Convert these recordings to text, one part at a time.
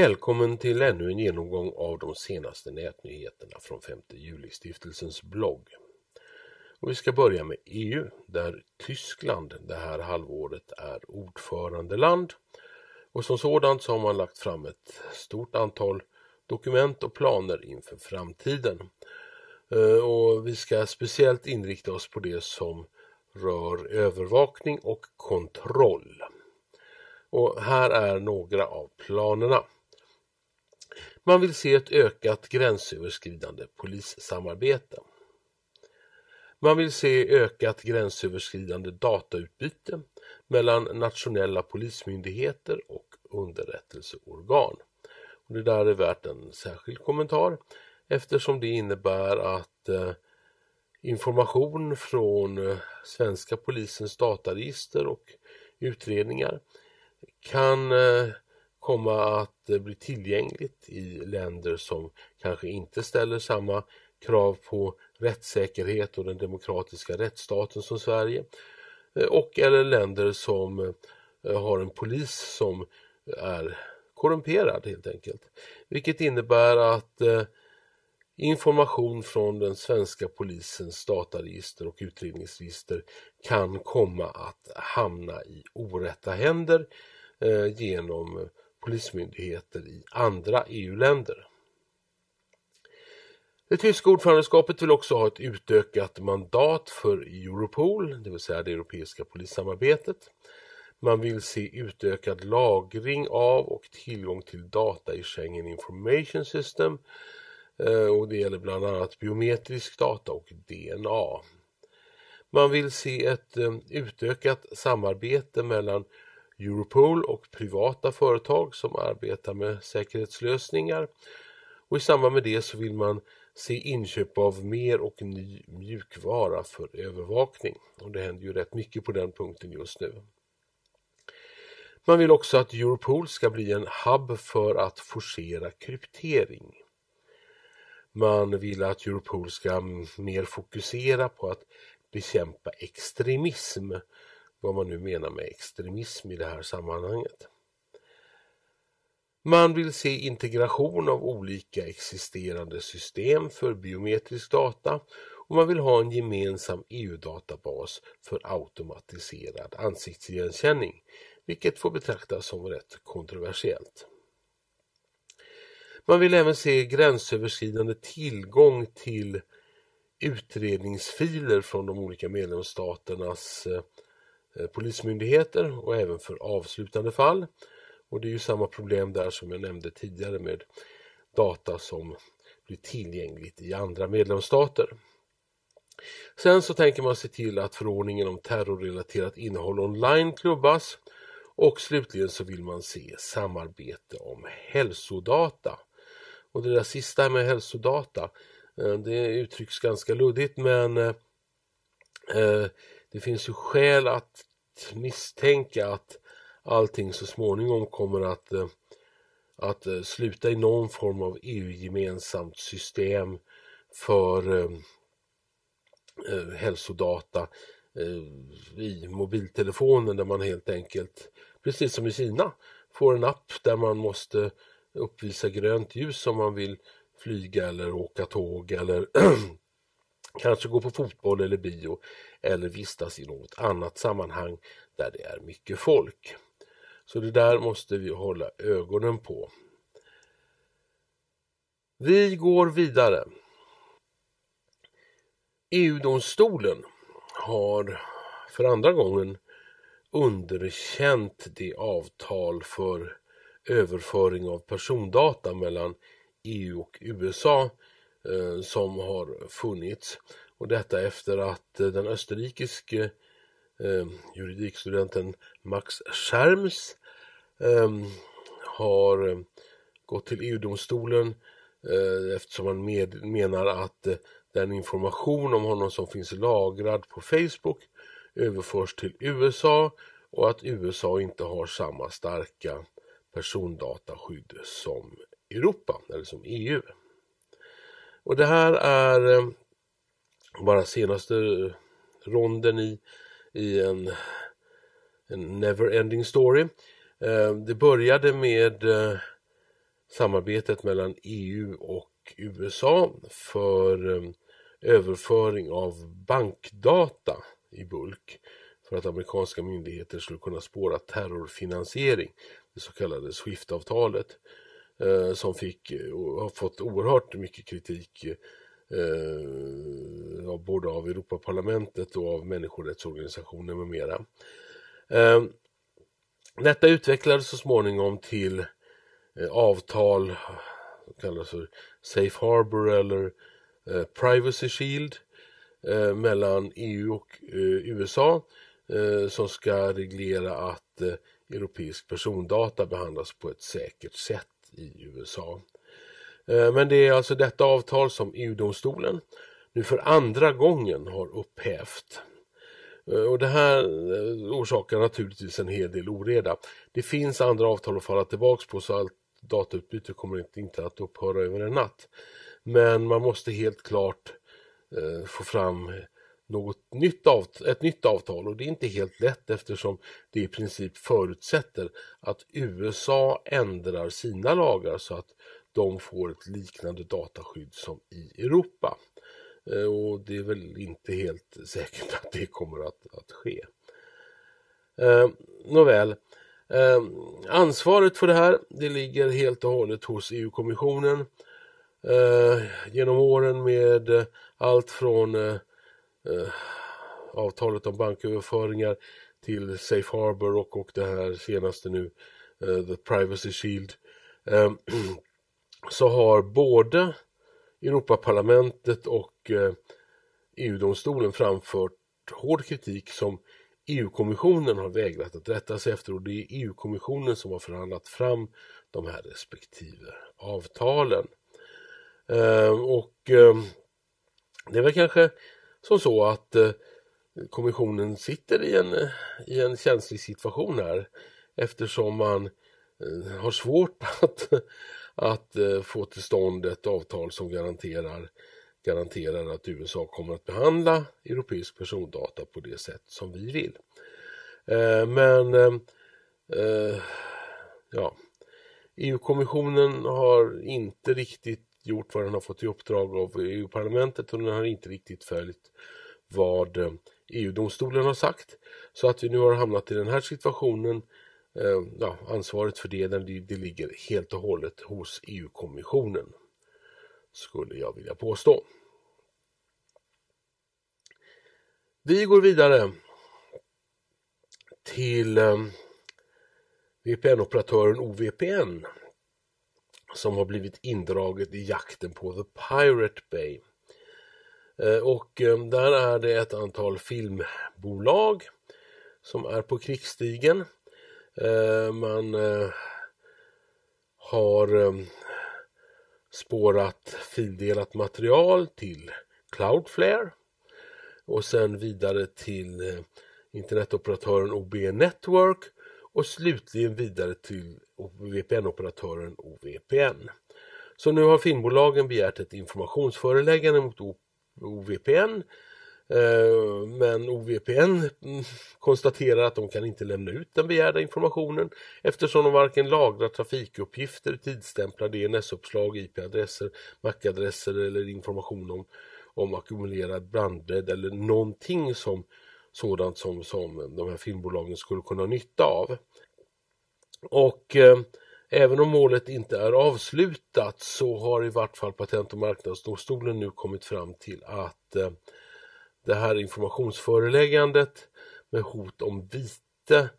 Välkommen till ännu en genomgång av de senaste nätnyheterna från 5 juli-stiftelsens blogg. Och vi ska börja med EU där Tyskland det här halvåret är ordförandeland. Och som sådant så har man lagt fram ett stort antal dokument och planer inför framtiden. Eh, och vi ska speciellt inrikta oss på det som rör övervakning och kontroll. Och här är några av planerna. Man vill se ett ökat gränsöverskridande polissamarbete. Man vill se ökat gränsöverskridande datautbyte mellan nationella polismyndigheter och underrättelseorgan. Och det där är värt en särskild kommentar eftersom det innebär att eh, information från eh, svenska polisens dataregister och utredningar kan eh, komma att bli tillgängligt i länder som kanske inte ställer samma krav på rättssäkerhet och den demokratiska rättsstaten som Sverige eh, och eller länder som eh, har en polis som är korrumperad helt enkelt. Vilket innebär att eh, information från den svenska polisens dataregister och utredningsregister kan komma att hamna i orätta händer genom polismyndigheter i andra EU-länder. Det tyska ordförandeskapet vill också ha ett utökat mandat för Europol, det vill säga det europeiska polissamarbetet. Man vill se utökad lagring av och tillgång till data i Schengen Information System eh, och det gäller bland annat biometrisk data och DNA. Man vill se ett eh, utökat samarbete mellan Europol och privata företag som arbetar med säkerhetslösningar. Och I samband med det så vill man se inköp av mer och ny mjukvara för övervakning. Och Det händer ju rätt mycket på den punkten just nu. Man vill också att Europol ska bli en hub för att forcera kryptering. Man vill att Europol ska mer fokusera på att bekämpa extremism vad man nu menar med extremism i det här sammanhanget. Man vill se integration av olika existerande system för biometrisk data och man vill ha en gemensam EU-databas för automatiserad ansiktsigenkänning, vilket får betraktas som rätt kontroversiellt. Man vill även se gränsöverskridande tillgång till utredningsfiler från de olika medlemsstaternas eh, Eh, polismyndigheter och även för avslutande fall. Och det är ju samma problem där som jag nämnde tidigare med data som blir tillgängligt i andra medlemsstater. Sen så tänker man se till att förordningen om terrorrelaterat innehåll online klubbas och slutligen så vill man se samarbete om hälsodata. Och det där sista med hälsodata, eh, det uttrycks ganska luddigt men eh, det finns ju skäl att misstänka att allting så småningom kommer att, eh, att eh, sluta i någon form av EU-gemensamt system för eh, hälsodata i mobiltelefonen där man helt enkelt, precis som i Kina, får en app där man måste uppvisa grönt ljus om man vill flyga eller åka tåg eller Kanske gå på fotboll eller bio eller vistas i något annat sammanhang där det är mycket folk. Så det där måste vi hålla ögonen på. Vi går vidare. EU-domstolen har för andra gången underkänt det avtal för överföring av persondata mellan EU och USA Eh, som har funnits. Och detta efter att eh, den österrikiske eh, juridikstudenten Max Scherms ehm, har gått till EU-domstolen eftersom han med, menar att den information om honom som finns lagrad på Facebook överförs till USA och att USA inte har samma starka persondataskydd som Europa eller som EU. Och det här är eh, bara senaste ronden i, i en, en never-ending story. Eh, det började med eh, samarbetet mellan EU och USA för överföring av bankdata i bulk för att amerikanska myndigheter skulle kunna spåra terrorfinansiering, det så kallade Swift-avtalet. Eh, som fick och eh, har fått oerhört mycket kritik eh, både av Europaparlamentet och av människorättsorganisationer med mera. Eh, detta utvecklades så småningom till eh, avtal som kallas för Safe Harbor eller eh, Privacy Shield eh, mellan EU och USA som ska reglera att europeisk persondata behandlas på ett säkert sätt i USA. Eh, men det är alltså detta avtal som EU-domstolen nu för andra gången har upphävt. Eh, och det här eh, orsakar naturligtvis en hel del oreda. Det finns andra avtal att falla tillbaka på så allt datautbyte kommer inte att upphöra över en natt. Men man måste helt klart få fram något nytt avtal, ett nytt avtal och det är inte helt lätt eftersom det i princip förutsätter att USA ändrar sina lagar så att de får ett liknande dataskydd som i Europa. Eh, och det är väl inte helt säkert att det kommer att, att ske. Eh, nåväl, eh, ansvaret för det här det ligger helt och hållet hos EU-kommissionen. Eh, genom åren med allt från eh, Eh, avtalet om banköverföringar till Safe Harbor och, och det här senaste nu, eh, The Privacy Shield, eh, så har både Europaparlamentet och eh, EU-domstolen framfört hård kritik som EU-kommissionen har vägrat att rätta sig efter och det är EU-kommissionen som har förhandlat fram de här respektive avtalen. Ehm, och ehm, det är väl kanske som så att eh, kommissionen sitter i en, i en känslig situation här eftersom man eh, har svårt att, att eh, få till stånd ett avtal som garanterar, garanterar att USA kommer att behandla europeisk persondata på det sätt som vi vill. Men ja, EU-kommissionen har inte riktigt gjort vad den har fått i uppdrag av EU-parlamentet och den har inte riktigt följt vad eh, EU-domstolen har sagt. Så att vi nu har hamnat i den här situationen eh, ja, ansvaret för det, det ligger helt och hållet hos EU-kommissionen. Skulle jag vilja påstå. Vi går vidare till eh, VPN-operatören OVPN som har blivit indraget i jakten på The Pirate Bay. Eh, och eh, där är det ett antal filmbolag som är på krigsstigen. Eh, man har spårat fildelat material till Cloudflare och sen vidare till internetoperatören OB Network och slutligen vidare till VPN-operatören OVPN. Så nu har filmbolagen begärt ett informationsföreläggande mot OVPN eh, men OVPN konstaterar att de kan inte lämna ut den begärda informationen eftersom de varken lagrar trafikuppgifter, tidstämplar, DNS-uppslag, e IP-adresser, MAC-adresser eller information om, om ackumulerad brandbredd eller någonting som sådant som, som de här filmbolagen skulle kunna ha nytta av. Och eh, även om målet inte är avslutat så har i vart fall Patent och marknadsdomstolen nu kommit fram till att eh, det här informationsföreläggandet med hot om vite,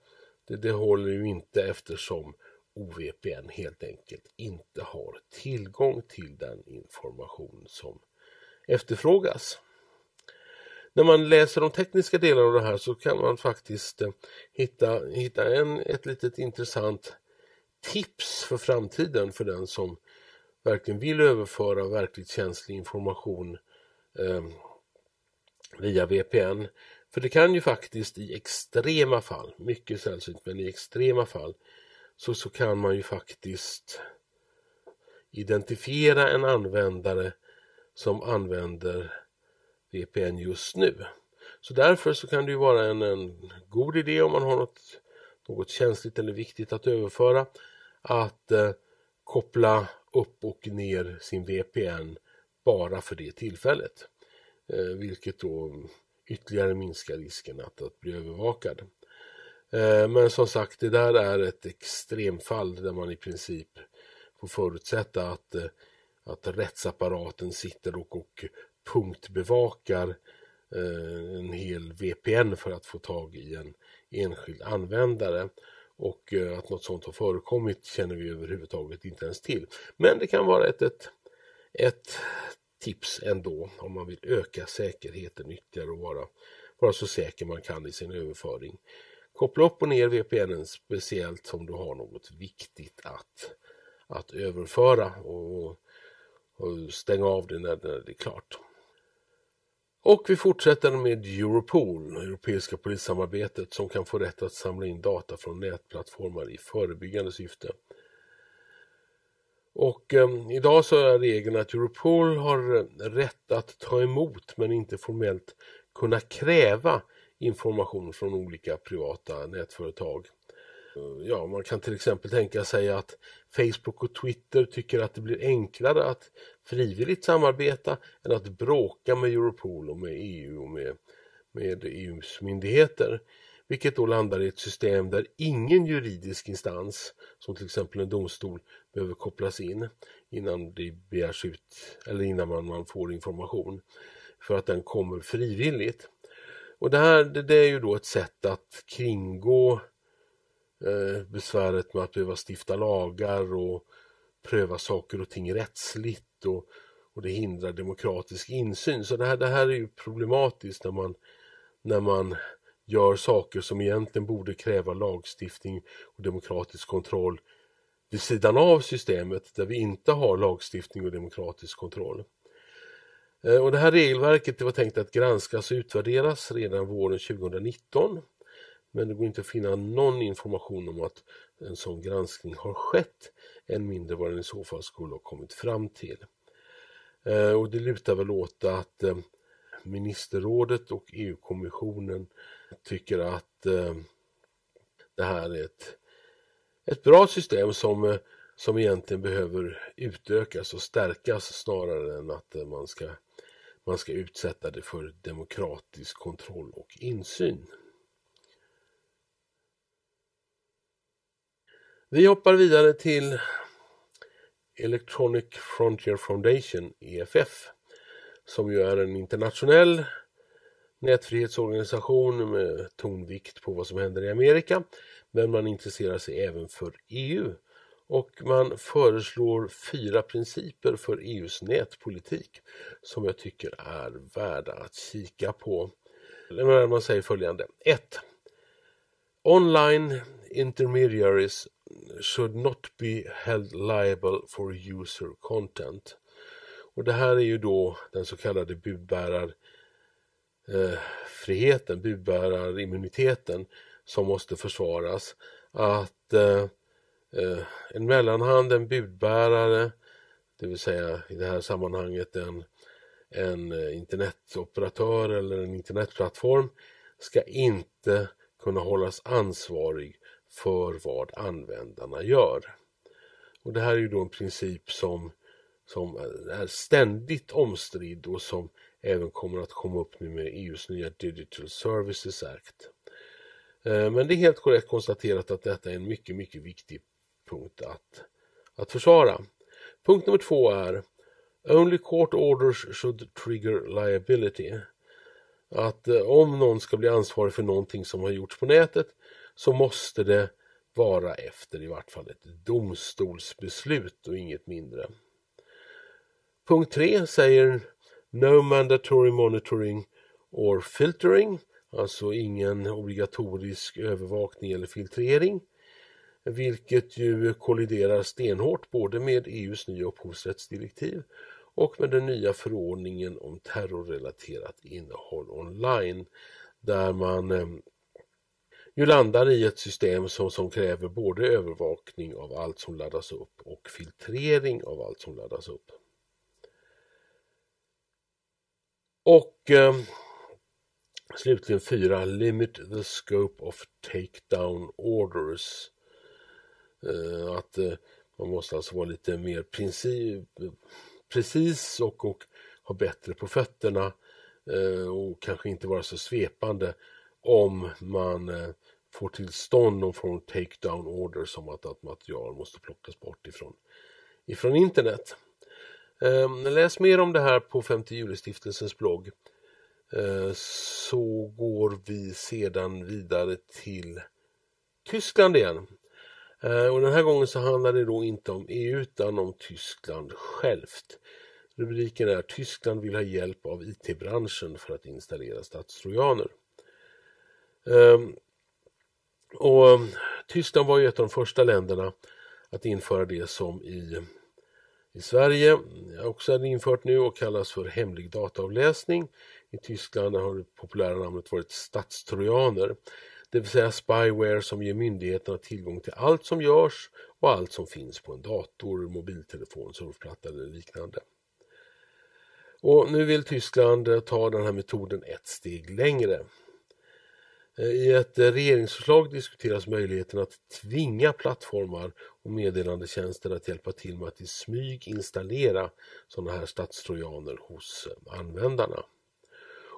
det, det håller ju inte eftersom OVPN helt enkelt inte har tillgång till den information som efterfrågas när man läser de tekniska delarna av det här så kan man faktiskt eh, hitta, hitta en, ett litet intressant tips för framtiden för den som verkligen vill överföra verkligt känslig information eh, via VPN. För det kan ju faktiskt i extrema fall, mycket sällsynt, men i extrema fall så, så kan man ju faktiskt identifiera en användare som använder VPN just nu. Så därför så kan det ju vara en, en god idé om man har något, något känsligt eller viktigt att överföra att eh, koppla upp och ner sin VPN bara för det tillfället. Eh, vilket då ytterligare minskar risken att, att bli övervakad. Eh, men som sagt, det där är ett extremfall där man i princip får förutsätta att, eh, att rättsapparaten sitter och, och punktbevakar eh, en hel VPN för att få tag i en enskild användare. Och eh, att något sånt har förekommit känner vi överhuvudtaget inte ens till. Men det kan vara ett, ett, ett tips ändå om man vill öka säkerheten ytterligare och vara, vara så säker man kan i sin överföring. Koppla upp och ner VPNen speciellt om du har något viktigt att, att överföra och, och stänga av det när, när det är klart. Och vi fortsätter med Europol, Europeiska polissamarbetet som kan få rätt att samla in data från nätplattformar i förebyggande syfte. Och eh, idag så är regeln att Europol har eh, rätt att ta emot men inte formellt kunna kräva information från olika privata nätföretag. Eh, ja, man kan till exempel tänka sig att Facebook och Twitter tycker att det blir enklare att frivilligt samarbeta än att bråka med Europol och med EU och med, med EUs myndigheter. Vilket då landar i ett system där ingen juridisk instans, som till exempel en domstol, behöver kopplas in innan det begärs ut eller innan man, man får information. För att den kommer frivilligt. Och det här det, det är ju då ett sätt att kringgå eh, besväret med att behöva stifta lagar och pröva saker och ting rättsligt och, och det hindrar demokratisk insyn. Så det här, det här är ju problematiskt när man, när man gör saker som egentligen borde kräva lagstiftning och demokratisk kontroll vid sidan av systemet där vi inte har lagstiftning och demokratisk kontroll. Eh, och det här regelverket det var tänkt att granskas och utvärderas redan våren 2019 men det går inte att finna någon information om att en sån granskning har skett, än mindre vad den i så fall skulle ha kommit fram till. Eh, och det lutar väl åt att eh, ministerrådet och EU-kommissionen tycker att eh, det här är ett, ett bra system som, som egentligen behöver utökas och stärkas snarare än att man ska, man ska utsätta det för demokratisk kontroll och insyn. Vi hoppar vidare till Electronic Frontier Foundation, EFF, som ju är en internationell nätfrihetsorganisation med tonvikt på vad som händer i Amerika. Men man intresserar sig även för EU och man föreslår fyra principer för EUs nätpolitik som jag tycker är värda att kika på. Man säger följande 1. Online intermediaries should not be held liable for user content. Och det här är ju då den så kallade budbärarfriheten, eh, budbärarimmuniteten som måste försvaras. Att eh, eh, en mellanhand, en budbärare, det vill säga i det här sammanhanget en, en eh, internetoperatör eller en internetplattform ska inte kunna hållas ansvarig för vad användarna gör. Och Det här är ju då en princip som, som är ständigt omstridd och som även kommer att komma upp nu med EUs nya Digital Services Act. Eh, men det är helt korrekt konstaterat att detta är en mycket, mycket viktig punkt att, att försvara. Punkt nummer två är Only court orders should trigger liability. Att eh, om någon ska bli ansvarig för någonting som har gjorts på nätet så måste det vara efter i vart fall ett domstolsbeslut och inget mindre. Punkt 3 säger No mandatory monitoring or filtering, alltså ingen obligatorisk övervakning eller filtrering, vilket ju kolliderar stenhårt både med EUs nya upphovsrättsdirektiv och med den nya förordningen om terrorrelaterat innehåll online där man eh, ju landar i ett system som, som kräver både övervakning av allt som laddas upp och filtrering av allt som laddas upp. Och eh, slutligen 4. Limit the scope of takedown orders. Eh, att eh, man måste alltså vara lite mer precis och, och ha bättre på fötterna eh, och kanske inte vara så svepande om man eh, får till stånd någon form av takedown order som att, att material måste plockas bort ifrån, ifrån internet. Ehm, läs mer om det här på 5 juli-stiftelsens blogg. Eh, så går vi sedan vidare till Tyskland igen. Eh, och den här gången så handlar det då inte om EU utan om Tyskland självt. Rubriken är Tyskland vill ha hjälp av IT-branschen för att installera statstrojaner. Um, och Tyskland var ju ett av de första länderna att införa det som i, i Sverige också är infört nu och kallas för hemlig dataavläsning. I Tyskland har det populära namnet varit statstrojaner, det vill säga spyware som ger myndigheterna tillgång till allt som görs och allt som finns på en dator, mobiltelefon, surfplatta eller liknande. Och nu vill Tyskland eh, ta den här metoden ett steg längre. Eh, I ett eh, regeringsförslag diskuteras möjligheten att tvinga plattformar och meddelandetjänster att hjälpa till med att i smyg installera sådana här statstrojaner hos eh, användarna.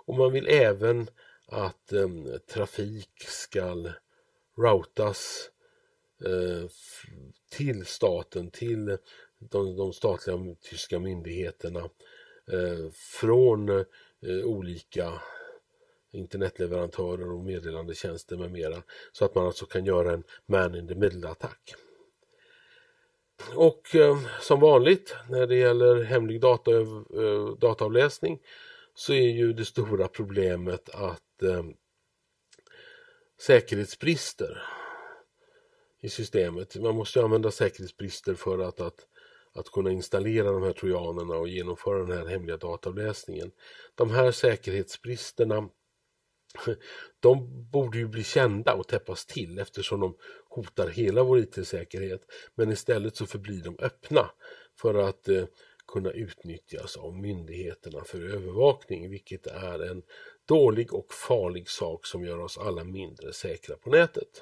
Och man vill även att eh, trafik ska routas eh, till staten, till de, de statliga tyska myndigheterna eh, från olika internetleverantörer och meddelandetjänster med mera. Så att man alltså kan göra en man in the middle-attack. Och eh, som vanligt när det gäller hemlig data, eh, dataavläsning så är ju det stora problemet att eh, säkerhetsbrister i systemet. Man måste använda säkerhetsbrister för att, att, att kunna installera de här trojanerna och genomföra den här hemliga dataavläsningen. De här säkerhetsbristerna de borde ju bli kända och täppas till eftersom de hotar hela vår IT-säkerhet. Men istället så förblir de öppna för att eh, kunna utnyttjas av myndigheterna för övervakning, vilket är en dålig och farlig sak som gör oss alla mindre säkra på nätet.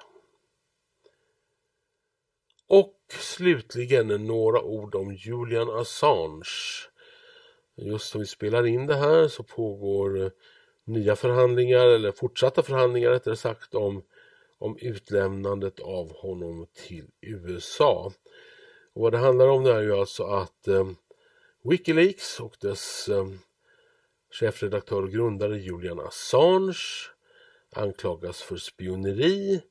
Och slutligen några ord om Julian Assange. Just som vi spelar in det här så pågår eh, nya förhandlingar eller fortsatta förhandlingar rättare sagt om, om utlämnandet av honom till USA. Och vad det handlar om det är ju alltså att eh, Wikileaks och dess eh, chefredaktör och grundare Julian Assange anklagas för spioneri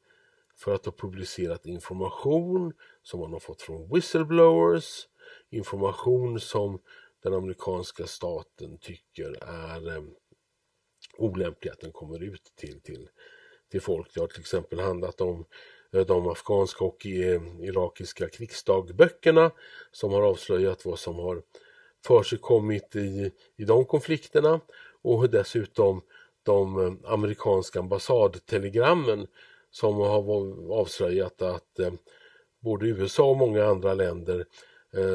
för att ha publicerat information som han har fått från whistleblowers, information som den amerikanska staten tycker är eh, olämpliga att den kommer ut till, till, till folk. Det har till exempel handlat om eh, de afghanska och eh, irakiska krigsdagböckerna som har avslöjat vad som har försigkommit i, i de konflikterna och dessutom de eh, amerikanska ambassadtelegrammen som har avslöjat att både USA och många andra länder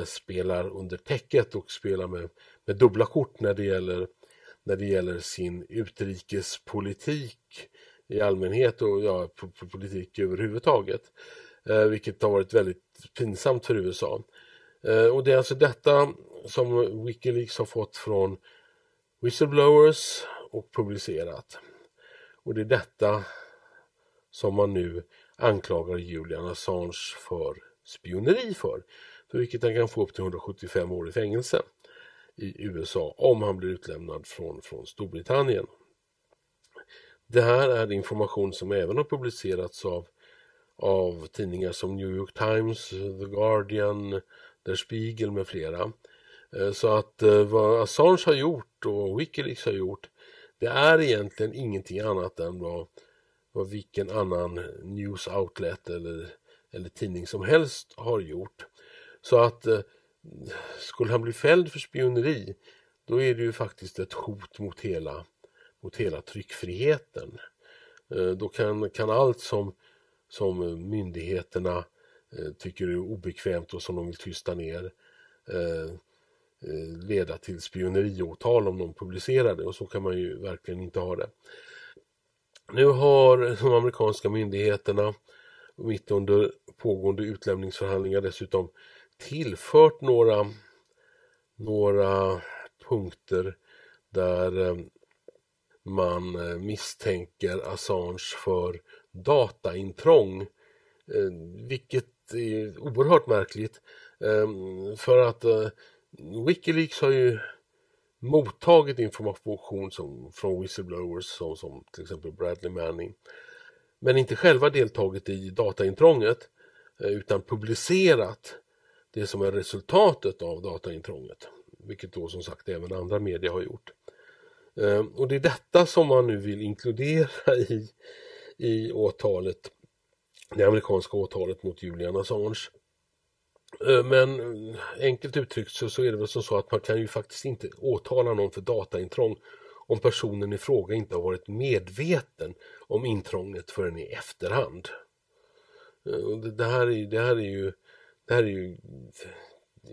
spelar under täcket och spelar med, med dubbla kort när det gäller när det gäller sin utrikespolitik i allmänhet och ja, politik överhuvudtaget. Eh, vilket har varit väldigt pinsamt för USA. Eh, och det är alltså detta som Wikileaks har fått från whistleblowers och publicerat. Och det är detta som man nu anklagar Julian Assange för spioneri för. För vilket han kan få upp till 175 år i fängelse i USA om han blir utlämnad från, från Storbritannien. Det här är information som även har publicerats av, av tidningar som New York Times, The Guardian, Der Spiegel med flera. Eh, så att eh, vad Assange har gjort och Wikileaks har gjort det är egentligen ingenting annat än vad, vad vilken annan news outlet eller, eller tidning som helst har gjort. Så att eh, skulle han bli fälld för spioneri då är det ju faktiskt ett hot mot hela, mot hela tryckfriheten. Eh, då kan, kan allt som, som myndigheterna eh, tycker är obekvämt och som de vill tysta ner eh, leda till spioneriåtal om de publicerar det och så kan man ju verkligen inte ha det. Nu har de amerikanska myndigheterna mitt under pågående utlämningsförhandlingar dessutom tillfört några, några punkter där eh, man eh, misstänker Assange för dataintrång, eh, vilket är oerhört märkligt. För att Wikileaks har ju mottagit information som, från whistleblowers som, som till exempel Bradley Manning men inte själva deltagit i dataintrånget utan publicerat det som är resultatet av dataintrånget. Vilket då som sagt även andra medier har gjort. Ehm, och det är detta som man nu vill inkludera i, i åtalet, det amerikanska åtalet mot Julian Assange. Ehm, men enkelt uttryckt så, så är det väl som så att man kan ju faktiskt inte åtala någon för dataintrång om personen i fråga inte har varit medveten om intrånget förrän i efterhand. Ehm, det här är, det här är ju det här är ju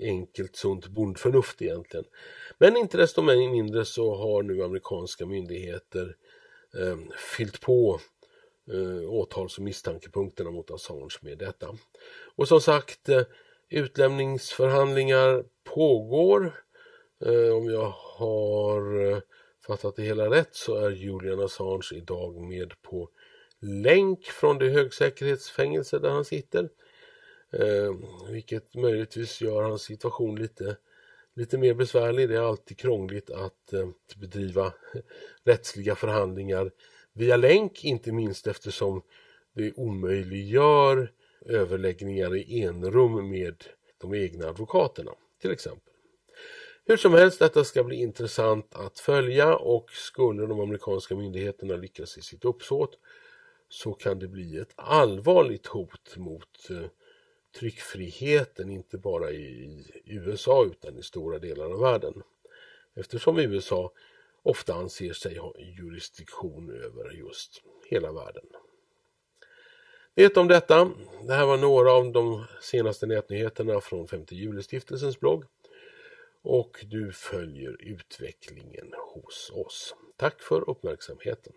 enkelt sunt bondförnuft egentligen. Men inte desto mindre så har nu amerikanska myndigheter eh, fyllt på eh, åtals och misstankepunkterna mot Assange med detta. Och som sagt eh, utlämningsförhandlingar pågår. Eh, om jag har eh, fattat det hela rätt så är Julian Assange idag med på länk från det högsäkerhetsfängelse där han sitter. Eh, vilket möjligtvis gör hans situation lite, lite mer besvärlig. Det är alltid krångligt att eh, bedriva rättsliga förhandlingar via länk, inte minst eftersom det omöjliggör överläggningar i enrum med de egna advokaterna till exempel. Hur som helst, detta ska bli intressant att följa och skulle de amerikanska myndigheterna lyckas i sitt uppsåt så kan det bli ett allvarligt hot mot eh, tryckfriheten inte bara i USA utan i stora delar av världen. Eftersom USA ofta anser sig ha jurisdiktion över just hela världen. Det om detta. Det här var några av de senaste nätnyheterna från 5 juli-stiftelsens blogg. Och du följer utvecklingen hos oss. Tack för uppmärksamheten.